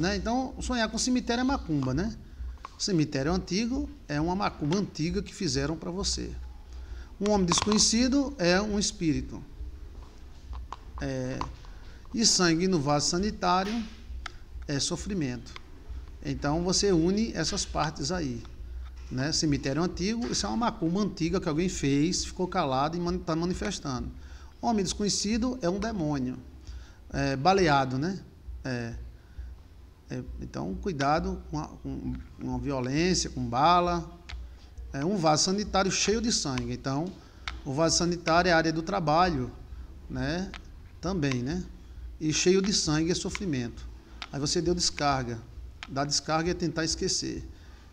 né? Então, sonhar com cemitério é macumba, né? Cemitério antigo é uma macumba antiga que fizeram para você. Um homem desconhecido é um espírito. É, e sangue no vaso sanitário é sofrimento. Então você une essas partes aí. Né? Cemitério antigo, isso é uma macumba antiga que alguém fez, ficou calado e está manifestando. Homem desconhecido é um demônio. É, baleado, né? É, é, então, cuidado com, a, com, uma violência, com bala. É um vaso sanitário cheio de sangue. Então, o vaso sanitário é a área do trabalho, né? Também, né? E cheio de sangue é sofrimento. Aí você deu descarga. dá descarga é tentar esquecer.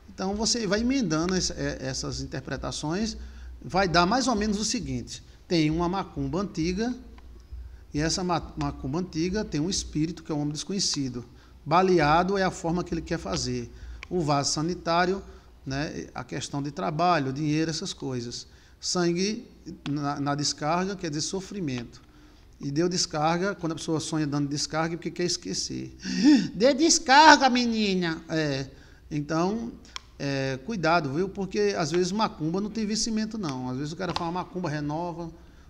Então, você vai emendando essa, é, essas interpretações. Vai dar mais ou menos o seguinte: tem uma macumba antiga, e essa macumba antiga tem um espírito que é um homem desconhecido. Baleado é a forma que ele quer fazer. O vaso sanitário, né, a questão de trabalho, dinheiro, essas coisas. Sangue na, na descarga quer dizer sofrimento. E deu descarga, quando a pessoa sonha dando descarga, porque quer esquecer. Dê descarga, menina! É. Então, é, cuidado, viu? Porque às vezes macumba não tem vencimento, não. Às vezes o cara fala macumba renova,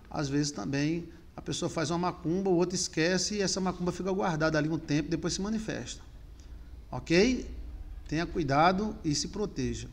às vezes também a pessoa faz uma macumba, o outro esquece e essa macumba fica guardada ali um tempo, depois se manifesta. Ok? Tenha cuidado e se proteja.